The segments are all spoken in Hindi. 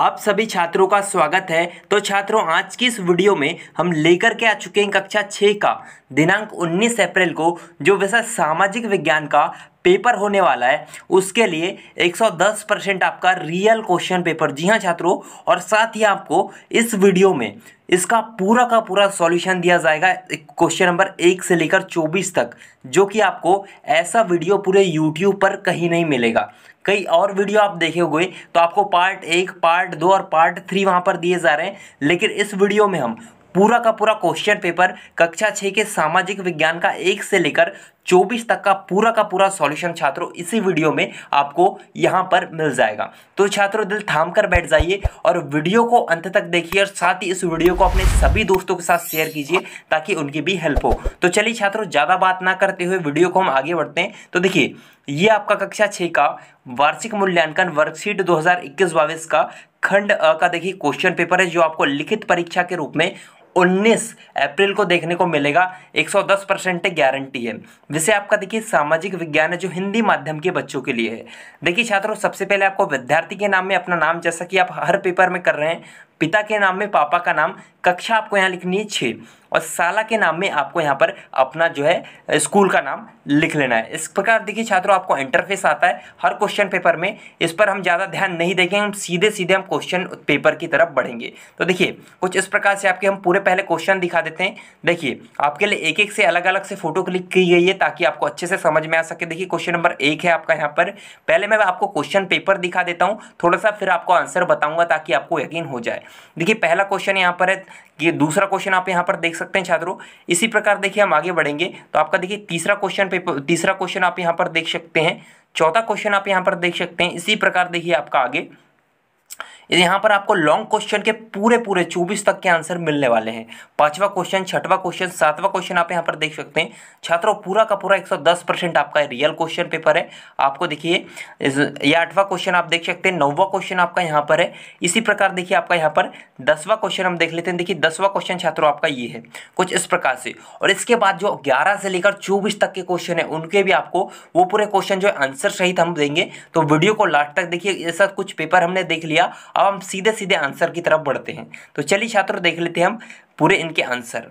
आप सभी छात्रों का स्वागत है तो छात्रों आज की इस वीडियो में हम लेकर के आ चुके हैं कक्षा छः का दिनांक 19 अप्रैल को जो वैसा सामाजिक विज्ञान का पेपर होने वाला है उसके लिए 110 परसेंट आपका रियल क्वेश्चन पेपर जी हाँ छात्रों और साथ ही आपको इस वीडियो में इसका पूरा का पूरा सॉल्यूशन दिया जाएगा क्वेश्चन नंबर एक से लेकर चौबीस तक जो कि आपको ऐसा वीडियो पूरे यूट्यूब पर कहीं नहीं मिलेगा कई और वीडियो आप देखे हुए तो आपको पार्ट एक पार्ट दो और पार्ट थ्री वहाँ पर दिए जा रहे हैं लेकिन इस वीडियो में हम पूरा का पूरा क्वेश्चन पेपर कक्षा छः के सामाजिक विज्ञान का एक से लेकर चौबीस तक का पूरा का पूरा सॉल्यूशन छात्रों इसी वीडियो में आपको यहाँ पर मिल जाएगा तो छात्रों दिल थाम कर बैठ जाइए और वीडियो को अंत तक देखिए और साथ ही इस वीडियो को अपने सभी दोस्तों के साथ शेयर कीजिए ताकि उनकी भी हेल्प हो तो चलिए छात्रों ज़्यादा बात ना करते हुए वीडियो को हम आगे बढ़ते हैं तो देखिए ये आपका कक्षा छः का वार्षिक मूल्यांकन वर्कशीट 2021 हजार का खंड अ का देखिए क्वेश्चन पेपर है जो आपको लिखित परीक्षा के रूप में 19 अप्रैल को देखने को मिलेगा 110 परसेंट गारंटी है जिसे आपका देखिए सामाजिक विज्ञान है जो हिंदी माध्यम के बच्चों के लिए है देखिए छात्रों सबसे पहले आपको विद्यार्थी के नाम में अपना नाम जैसा कि आप हर पेपर में कर रहे हैं पिता के नाम में पापा का नाम कक्षा आपको यहाँ लिखनी है छः और साला के नाम में आपको यहाँ पर अपना जो है स्कूल का नाम लिख लेना है इस प्रकार देखिए छात्रों आपको इंटरफेस आता है हर क्वेश्चन पेपर में इस पर हम ज़्यादा ध्यान नहीं देंगे हम सीधे सीधे हम क्वेश्चन पेपर की तरफ बढ़ेंगे तो देखिए कुछ इस प्रकार से आपके हम पूरे पहले क्वेश्चन दिखा देते हैं देखिए आपके लिए एक एक से अलग अलग से फ़ोटो क्लिक की गई है ताकि आपको अच्छे से समझ में आ सके देखिए क्वेश्चन नंबर एक है आपका यहाँ पर पहले मैं आपको क्वेश्चन पेपर दिखा देता हूँ थोड़ा सा फिर आपको आंसर बताऊँगा ताकि आपको यकीन हो जाए देखिए पहला क्वेश्चन यहाँ पर है ये दूसरा क्वेश्चन आप यहाँ पर देख सकते हैं छात्रों इसी प्रकार देखिए हम आगे बढ़ेंगे तो आपका देखिए तीसरा क्वेश्चन पेपर तीसरा क्वेश्चन आप यहाँ पर देख सकते हैं चौथा क्वेश्चन आप यहाँ पर देख सकते हैं इसी प्रकार देखिए आपका आगे यहाँ पर आपको लॉन्ग क्वेश्चन के पूरे पूरे चौबीस तक के आंसर मिलने वाले हैं पांचवा क्वेश्चन छठवा क्वेश्चन सातवा क्वेश्चन आप यहाँ पर देख सकते हैं छात्रों पूरा का पूरा 110 परसेंट आपका रियल क्वेश्चन पेपर है आपको देखिए ये आठवां क्वेश्चन आप देख सकते हैं नौवा क्वेश्चन आपका यहाँ पर है इसी प्रकार देखिए आपका यहाँ पर दसवा क्वेश्चन हम देख लेते हैं देखिए दसवा क्वेश्चन छात्रों आपका ये है कुछ इस प्रकार से और इसके बाद जो ग्यारह से लेकर चौबीस तक के क्वेश्चन है उनके भी आपको वो पूरे क्वेश्चन जो आंसर सहित हम देंगे तो वीडियो को लास्ट तक देखिए ऐसा कुछ पेपर हमने देख लिया अब हम सीधे सीधे आंसर की तरफ बढ़ते हैं तो चलिए छात्रों देख लेते हैं हम पूरे इनके आंसर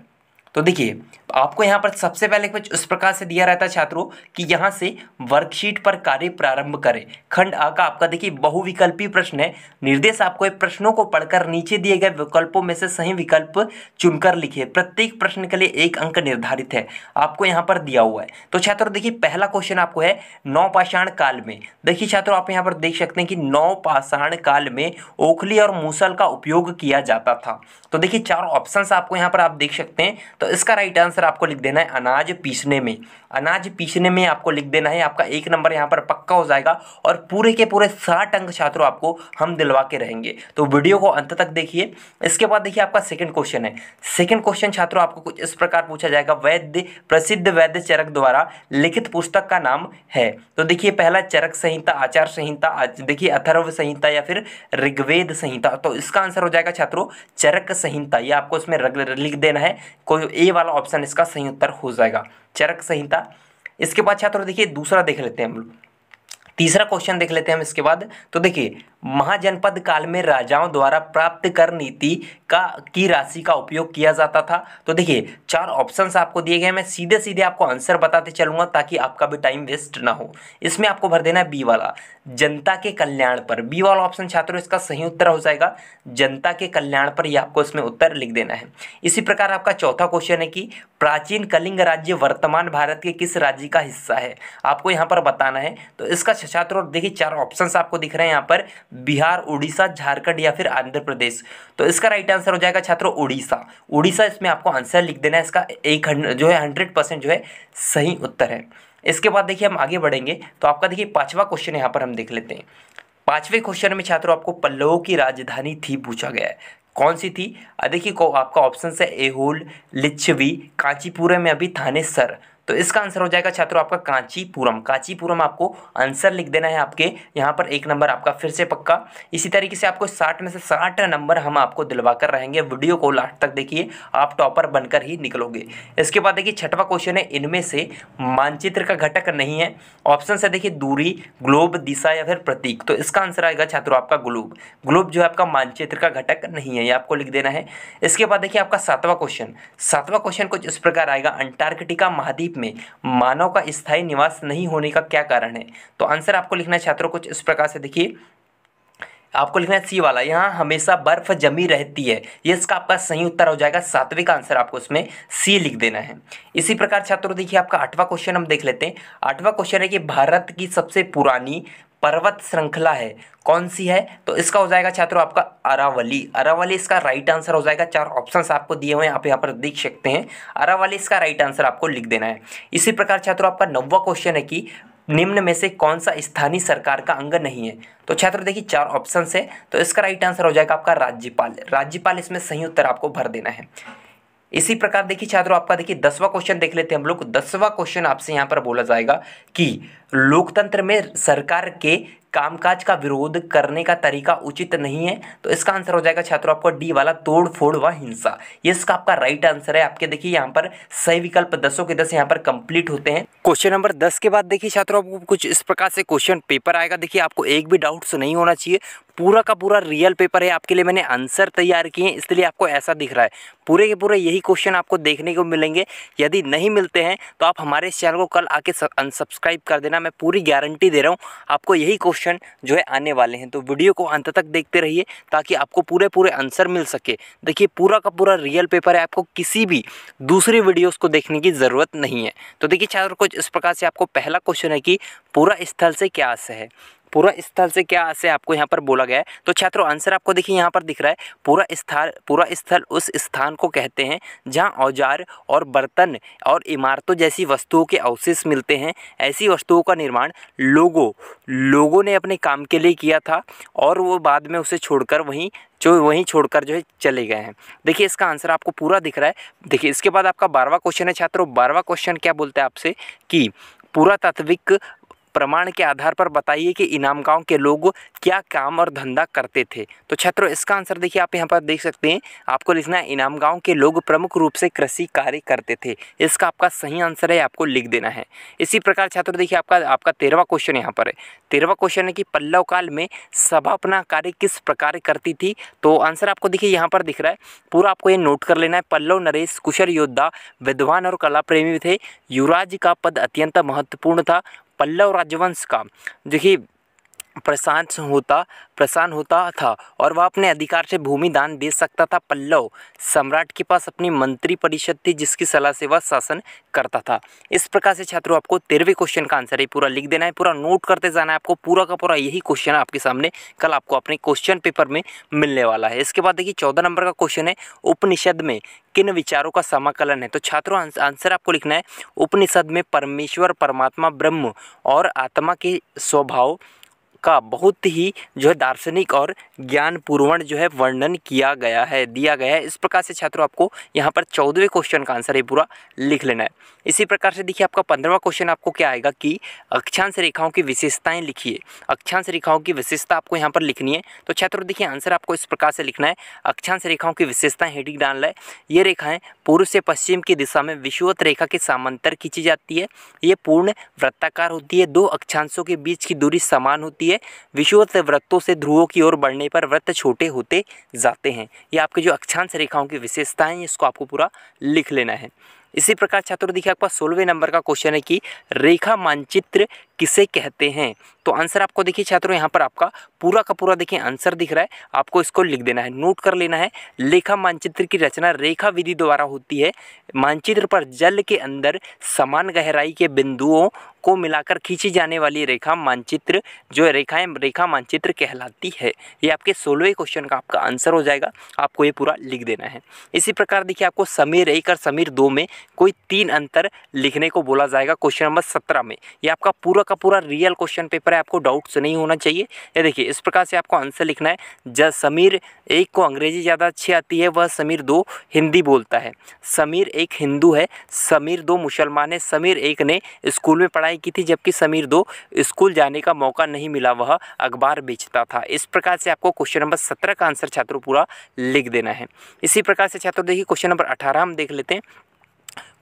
तो देखिए आपको यहाँ पर सबसे पहले कुछ उस प्रकार से दिया रहता है छात्रों कि यहाँ से वर्कशीट पर कार्य प्रारंभ करें खंड आ का आपका देखिए बहुविकल्पी प्रश्न है निर्देश आपको प्रश्नों को पढ़कर नीचे दिए गए विकल्पों में से सही विकल्प चुनकर लिखिए प्रत्येक प्रश्न के लिए एक अंक निर्धारित है आपको यहाँ पर दिया हुआ है तो छात्रों देखिए पहला क्वेश्चन आपको है नौपाषाण काल में देखिए छात्रों आप यहाँ पर देख सकते हैं कि नौपाषाण काल में ओखली और मूसल का उपयोग किया जाता था तो देखिए चार ऑप्शन आपको यहाँ पर आप देख सकते हैं तो इसका राइट आंसर आंसर आपको लिख देना है अनाज पीसने में अनाज पीसने में आपको लिख देना है आपका एक नंबर यहाँ पर पक्का हो जाएगा और पूरे के पूरे साठ अंक छात्रों आपको हम दिलवा के रहेंगे तो वीडियो को अंत तक देखिए इसके बाद देखिए आपका सेकेंड क्वेश्चन है सेकेंड क्वेश्चन छात्रों आपको कुछ इस प्रकार पूछा जाएगा वैद्य प्रसिद्ध वैद्य चरक द्वारा लिखित पुस्तक का नाम है तो देखिए पहला चरक संहिता आचार संहिता देखिए अथर्व संहिता या फिर ऋग्वेद संहिता तो इसका आंसर हो जाएगा छात्रों चरक संहिता ये आपको इसमें लिख देना है कोई ए वाला ऑप्शन इसका सही उत्तर हो जाएगा चरक संहिता इसके बाद छात्रों देखिए दूसरा देख लेते हैं हम लोग तीसरा क्वेश्चन देख लेते हैं हम इसके बाद तो देखिए महाजनपद काल में राजाओं द्वारा प्राप्त कर नीति का की राशि का उपयोग किया जाता था तो देखिए चार ऑप्शंस आपको दिए गए मैं सीधे सीधे आपको आंसर बताते चलूंगा ताकि आपका भी टाइम वेस्ट ना हो इसमें आपको भर देना है बी वाला जनता के कल्याण पर बी वाला ऑप्शन छात्रों इसका सही उत्तर हो जाएगा जनता के कल्याण पर यह आपको इसमें उत्तर लिख देना है इसी प्रकार आपका चौथा क्वेश्चन है कि प्राचीन कलिंग राज्य वर्तमान भारत के किस राज्य का हिस्सा है आपको यहाँ पर बताना है तो इसका अच्छा, छात्र और देखिए चार ऑप्शंस आपको दिख रहे हैं यहाँ पर बिहार उड़ीसा झारखंड या फिर आंध्र प्रदेश तो इसका राइट आंसर हो जाएगा छात्रों उड़ीसा उड़ीसा इसमें आपको आंसर लिख देना है इसका एक जो है हंड्रेड परसेंट जो है सही उत्तर है इसके बाद देखिए हम आगे बढ़ेंगे तो आपका देखिए पाँचवा क्वेश्चन यहाँ पर हम देख लेते हैं पाँचवें क्वेश्चन में छात्रों आपको पल्लवों की राजधानी थी पूछा गया है कौन सी थी देखिए आपका ऑप्शन है एहोल लिच्छवी कांचीपुरम में अभी थाने सर तो इसका आंसर हो जाएगा छात्रों आपका कांचीपुरम कांचीपुरम आपको आंसर लिख देना है आपके यहाँ पर एक नंबर आपका फिर से पक्का इसी तरीके से आपको साठ में से साठ नंबर हम आपको दिलवाकर रहेंगे वीडियो को लास्ट तक देखिए आप टॉपर बनकर ही निकलोगे इसके बाद देखिए छठवा क्वेश्चन है इनमें से मानचित्र का घटक नहीं है ऑप्शन से देखिए दूरी ग्लोब दिशा या फिर प्रतीक तो इसका आंसर आएगा छात्रों आपका ग्लोब ग्लोब जो है आपका मानचित्र का घटक नहीं है ये आपको लिख देना है इसके बाद देखिए आपका सातवां क्वेश्चन सातवां क्वेश्चन कुछ इस प्रकार आएगा अंटार्कटिका महाद्वीप में मानव का स्थायी निवास नहीं होने का क्या कारण है तो आंसर आपको लिखना है छात्रों कुछ इस प्रकार से देखिए आपको लिखना है सी वाला यहाँ हमेशा बर्फ जमी रहती है ये इसका आपका सही उत्तर हो जाएगा सातवें का आंसर आपको इसमें सी लिख देना है इसी प्रकार छात्रों देखिए आपका आठवां क्वेश्चन हम देख लेते हैं आठवां क्वेश्चन है कि भारत की सबसे पुरानी पर्वत श्रृंखला है कौन सी है तो इसका हो जाएगा छात्रों आपका अरावली अरावली इसका राइट आंसर हो जाएगा चार ऑप्शंस आपको दिए हुए हैं आप यहाँ पर देख सकते हैं अरावली इसका राइट आंसर आपको लिख देना है इसी प्रकार छात्रों आपका नववा क्वेश्चन है कि निम्न में से कौन सा स्थानीय सरकार का अंग नहीं है तो छात्र देखिए चार ऑप्शन है तो इसका राइट आंसर हो जाएगा आपका राज्यपाल राज्यपाल इसमें सही उत्तर आपको भर देना है इसी प्रकार देखिए छात्रों आपका देखिए दसवां क्वेश्चन देख लेते हैं हम लोग दसवां क्वेश्चन आपसे यहाँ पर बोला जाएगा कि लोकतंत्र में सरकार के कामकाज का विरोध करने का तरीका उचित नहीं है तो इसका आंसर हो जाएगा छात्रों आपको डी वाला तोड़ फोड़ व हिंसा ये इसका आपका राइट आंसर है आपके देखिए यहाँ पर सही विकल्प दसों के दस यहाँ पर कंप्लीट होते हैं क्वेश्चन नंबर दस के बाद देखिए छात्रों आपको कुछ इस प्रकार से क्वेश्चन पेपर आएगा देखिए आपको एक भी डाउट्स तो नहीं होना चाहिए पूरा का पूरा रियल पेपर है आपके लिए मैंने आंसर तैयार किए हैं इसलिए आपको ऐसा दिख रहा है पूरे के पूरे यही क्वेश्चन आपको देखने को मिलेंगे यदि नहीं मिलते हैं तो आप हमारे चैनल को कल आके अनसब्सक्राइब कर देना मैं पूरी गारंटी दे रहा हूँ आपको यही क्वेश्चन जो है आने वाले हैं तो वीडियो को अंत तक देखते रहिए ताकि आपको पूरे पूरे आंसर मिल सके देखिए पूरा का पूरा रियल पेपर है आपको किसी भी दूसरी वीडियोस को देखने की ज़रूरत नहीं है तो देखिए छात्र कुछ इस प्रकार से आपको पहला क्वेश्चन है कि पूरा स्थल से क्या आशय है पूरा स्थल से क्या से आपको यहाँ पर बोला गया है तो छात्रों आंसर आपको देखिए यहाँ पर दिख रहा है पूरा स्थल पूरा स्थल उस स्थान को कहते हैं जहाँ औजार और बर्तन और इमारतों जैसी वस्तुओं के अवशेष मिलते हैं ऐसी वस्तुओं का निर्माण लोगों लोगों ने अपने काम के लिए किया था और वो बाद में उसे छोड़कर वहीं जो वहीं छोड़कर जो है चले गए हैं देखिए इसका आंसर आपको पूरा दिख रहा है देखिए इसके बाद आपका बारहवा क्वेश्चन है छात्रों बारहवा क्वेश्चन क्या बोलते हैं आपसे कि पुरातात्विक प्रमाण के आधार पर बताइए कि इनाम गांव के लोग क्या काम और धंधा करते थे तो छात्रों इसका आंसर देखिए आप यहाँ पर देख सकते हैं आपको लिखना है इनाम गांव के लोग प्रमुख रूप से कृषि कार्य करते थे इसका आपका सही आंसर है आपको लिख देना है इसी प्रकार छात्र देखिए आपका आपका तेरहवा क्वेश्चन यहाँ पर है तेरहवा क्वेश्चन है कि पल्लव काल में सभा अपना कार्य किस प्रकार करती थी तो आंसर आपको देखिए यहाँ पर दिख रहा है पूरा आपको ये नोट कर लेना है पल्लव नरेश कुशल योद्धा विद्वान और कला प्रेमी थे युवराज का पद अत्यंत महत्वपूर्ण था पल्लव राजवंश का देखिए प्रशांत होता प्रसन्न होता था और वह अपने अधिकार से भूमि दान दे सकता था पल्लव सम्राट के पास अपनी मंत्री परिषद थी जिसकी सलाह से वह शासन करता था इस प्रकार से छात्रों आपको तेरहवें क्वेश्चन का आंसर है पूरा लिख देना है पूरा नोट करते जाना है आपको पूरा का पूरा यही क्वेश्चन आपके सामने कल आपको अपने क्वेश्चन पेपर में मिलने वाला है इसके बाद देखिए चौदह नंबर का क्वेश्चन है उपनिषद में किन विचारों का समाकलन है तो छात्रों आंसर आपको लिखना है उपनिषद में परमेश्वर परमात्मा ब्रह्म और आत्मा के स्वभाव का बहुत ही जो है दार्शनिक और ज्ञानपूर्वण जो है वर्णन किया गया है दिया गया है इस प्रकार से छात्रों आपको यहाँ पर चौदहवें क्वेश्चन का आंसर ये पूरा लिख लेना है इसी प्रकार से देखिए आपका पंद्रहवा क्वेश्चन आपको क्या आएगा कि अक्षांश रेखाओं की विशेषताएं लिखिए अक्षांश रेखाओं की विशेषता आपको यहाँ पर लिखनी है तो छात्रों देखिए आंसर आपको इस प्रकार से लिखना है अक्षांश रेखाओं की विशेषताएं हेडिंग रहा है ये रेखाएं पूर्व से पश्चिम की दिशा में विश्ववत रेखा के सामांतर खींची जाती है ये पूर्ण वृत्ताकार होती है दो अक्षांशों के बीच की दूरी समान होती है होती है विषुवत व्रतों से ध्रुवों की ओर बढ़ने पर व्रत छोटे होते जाते हैं ये आपके जो अक्षांश रेखाओं की विशेषताएं इसको आपको पूरा लिख लेना है इसी प्रकार छात्र देखिए आपका सोलहवें नंबर का क्वेश्चन है कि रेखा मानचित्र किसे कहते हैं तो आंसर आपको देखिए छात्रों यहाँ पर आपका पूरा का पूरा देखिए आंसर दिख रहा है आपको इसको लिख देना है नोट कर लेना है लेखा मानचित्र की रचना रेखा विधि द्वारा होती है मानचित्र पर जल के अंदर समान गहराई के बिंदुओं को मिलाकर खींची जाने वाली रेखा मानचित्र जो है रेखाएं रेखा मानचित्र कहलाती है ये आपके सोलहवें क्वेश्चन का आपका आंसर हो जाएगा आपको ये पूरा लिख देना है इसी प्रकार देखिए आपको समीर एक और समीर दो में कोई तीन अंतर लिखने को बोला जाएगा क्वेश्चन नंबर सत्रह में ये आपका पूरा का पूरा रियल क्वेश्चन पेपर है आपको डाउट्स नहीं होना चाहिए ये देखिए इस प्रकार से आपको आंसर लिखना है जब समीर एक को अंग्रेजी ज़्यादा अच्छी आती है वह समीर दो हिंदी बोलता है समीर एक हिंदू है समीर दो मुसलमान है समीर एक ने स्कूल में पढ़ाई की थी जबकि समीर दो स्कूल जाने का मौका नहीं मिला वह अखबार बेचता था इस प्रकार से आपको क्वेश्चन नंबर सत्रह का आंसर छात्रों पूरा लिख देना है इसी प्रकार से छात्रों देखिए क्वेश्चन नंबर अठारह हम देख लेते हैं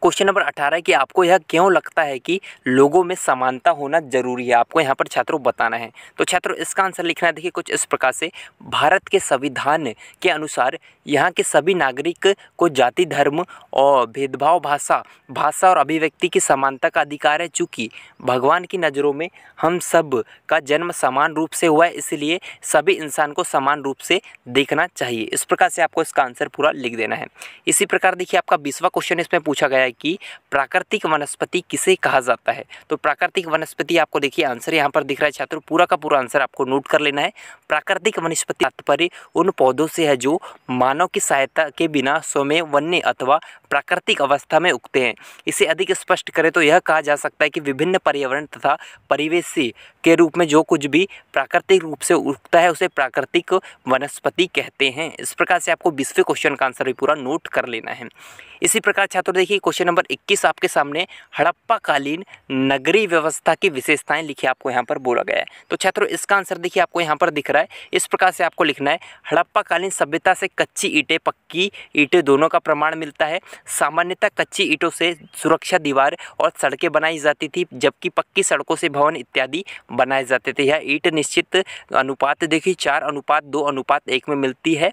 क्वेश्चन नंबर अठारह कि आपको यह क्यों लगता है कि लोगों में समानता होना जरूरी है आपको यहाँ पर छात्रों बताना है तो छात्रों इसका आंसर लिखना है देखिए कुछ इस प्रकार से भारत के संविधान के अनुसार यहाँ के सभी नागरिक को जाति धर्म और भेदभाव भाषा भाषा और अभिव्यक्ति की समानता का अधिकार है चूँकि भगवान की नज़रों में हम सब का जन्म समान रूप से हुआ है इसलिए सभी इंसान को समान रूप से देखना चाहिए इस प्रकार से आपको इसका आंसर पूरा लिख देना है इसी प्रकार देखिए आपका बीसवा क्वेश्चन इसमें पूछा गया है कि प्राकृतिक वनस्पति किसे कहा जाता है तो प्राकृतिक वनस्पति आपको देखिए आंसर यहाँ पर दिख रहा है छात्रों पूरा का पूरा आंसर आपको नोट कर लेना है प्राकृतिक वनस्पति तात्पर्य उन पौधों से है जो मानव की सहायता के बिना स्वमें वन्य अथवा प्राकृतिक अवस्था में उगते हैं इसे अधिक स्पष्ट करें तो यह कहा जा सकता है कि विभिन्न पर्यावरण तथा परिवेश से के रूप में जो कुछ भी प्राकृतिक रूप से उगता है उसे प्राकृतिक वनस्पति कहते हैं इस प्रकार से आपको बीसवें क्वेश्चन का आंसर भी पूरा नोट कर लेना है इसी प्रकार छात्र देखिए क्वेश्चन नंबर इक्कीस आपके सामने हड़प्पा कालीन नगरी व्यवस्था की विशेषताएं लिखी आपको यहाँ पर बोला गया है तो छात्रों इसका आंसर देखिए आपको यहाँ पर दिख रहा है इस प्रकार से आपको लिखना है हड़प्पा कालीन सभ्यता से कच्ची ईटें पक्की ईटें दोनों का प्रमाण मिलता है सामान्यतः कच्ची ईटों से सुरक्षा दीवार और सड़कें बनाई जाती थी जबकि पक्की सड़कों से भवन इत्यादि बनाए जाते थे यह ईट निश्चित अनुपात देखिए चार अनुपात दो अनुपात एक में मिलती है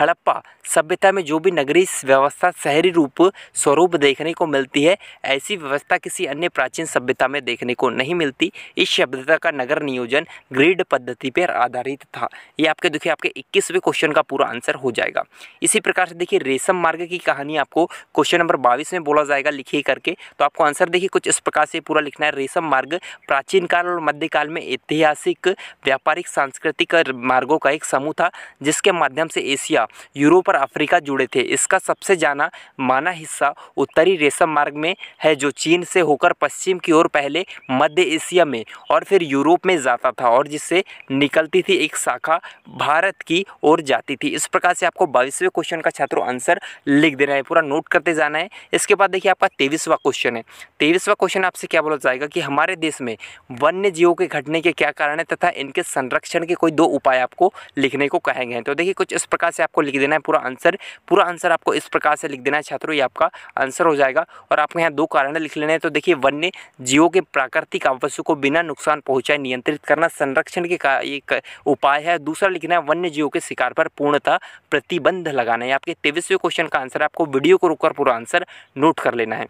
हड़प्पा सभ्यता में जो भी नगरीय व्यवस्था शहरी रूप स्वरूप देखने को मिलती है ऐसी व्यवस्था किसी अन्य प्राचीन सभ्यता में देखने को नहीं मिलती इस सभ्यता का नगर नियोजन ग्रिड पद्धति पर आधारित था ये आपके देखिए आपके इक्कीसवें क्वेश्चन का पूरा आंसर हो जाएगा इसी प्रकार से देखिए रेशम मार्ग की कहानी आपको क्वेश्चन नंबर बाईस में बोला जाएगा लिखिए करके तो आपको आंसर देखिए कुछ इस प्रकार से पूरा लिखना है रेशम मार्ग प्राचीन काल और मध्यकाल में ऐतिहासिक व्यापारिक सांस्कृतिक मार्गों का एक समूह था जिसके माध्यम से एशिया अमेरिका यूरोप और अफ्रीका जुड़े थे इसका सबसे जाना माना हिस्सा उत्तरी रेशम मार्ग में है जो चीन से होकर पश्चिम की ओर पहले मध्य एशिया में और फिर यूरोप में जाता था और जिससे निकलती थी एक शाखा भारत की ओर जाती थी इस प्रकार से आपको बाईसवें क्वेश्चन का छात्रों आंसर लिख देना है पूरा नोट करते जाना है इसके बाद देखिए आपका तेईसवा क्वेश्चन है तेईसवा क्वेश्चन आपसे क्या बोला जाएगा कि हमारे देश में वन्य जीवों के घटने के क्या कारण है तथा इनके संरक्षण के कोई दो उपाय आपको लिखने को कहेंगे तो देखिए कुछ इस प्रकार से आप आपको लिख देना है पूरा आंसर पूरा आंसर आपको इस प्रकार से लिख देना है छात्रों ये आपका आंसर हो जाएगा और आपको यहाँ दो कारण लिख लेने हैं तो देखिए वन्य जीवों के प्राकृतिक आवासों को बिना नुकसान पहुँचाए नियंत्रित करना संरक्षण के का एक उपाय है दूसरा लिखना है वन्य जीवों के शिकार पर पूर्णतः प्रतिबंध लगाना है आपके तेईसवें क्वेश्चन का आंसर आपको वीडियो को रोककर पूरा आंसर नोट कर लेना है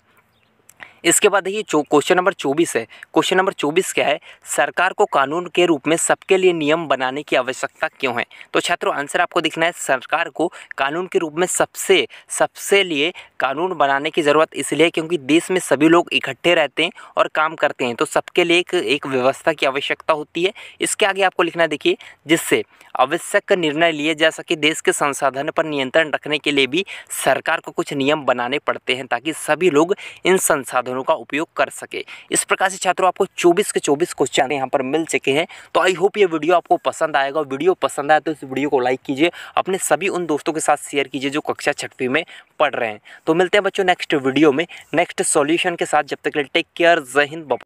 इसके बाद देखिए क्वेश्चन नंबर चौबीस है क्वेश्चन नंबर चौबीस क्या है सरकार को कानून के रूप में सबके लिए नियम बनाने की आवश्यकता क्यों है तो छात्रों आंसर आपको दिखना है सरकार को कानून के रूप में सबसे सबसे लिए कानून बनाने की ज़रूरत इसलिए क्योंकि देश में सभी लोग इकट्ठे रहते हैं और काम करते हैं तो सबके लिए एक एक व्यवस्था की आवश्यकता होती है इसके आगे आपको लिखना देखिए जिससे आवश्यक निर्णय लिए जा सके देश के संसाधन पर नियंत्रण रखने के लिए भी सरकार को कुछ नियम बनाने पड़ते हैं ताकि सभी लोग इन संसाधनों साधनों का उपयोग कर सके इस प्रकार से छात्रों आपको चौबीस के चौबीस क्वेश्चन यहाँ पर मिल चुके हैं तो आई होप ये वीडियो आपको पसंद आएगा वीडियो पसंद आए तो इस वीडियो को लाइक कीजिए अपने सभी उन दोस्तों के साथ शेयर कीजिए जो कक्षा छठवीं में पढ़ रहे हैं तो मिलते हैं बच्चों नेक्स्ट वीडियो में नेक्स्ट सॉल्यूशन के साथ जब तक टेक केयर जय हिंद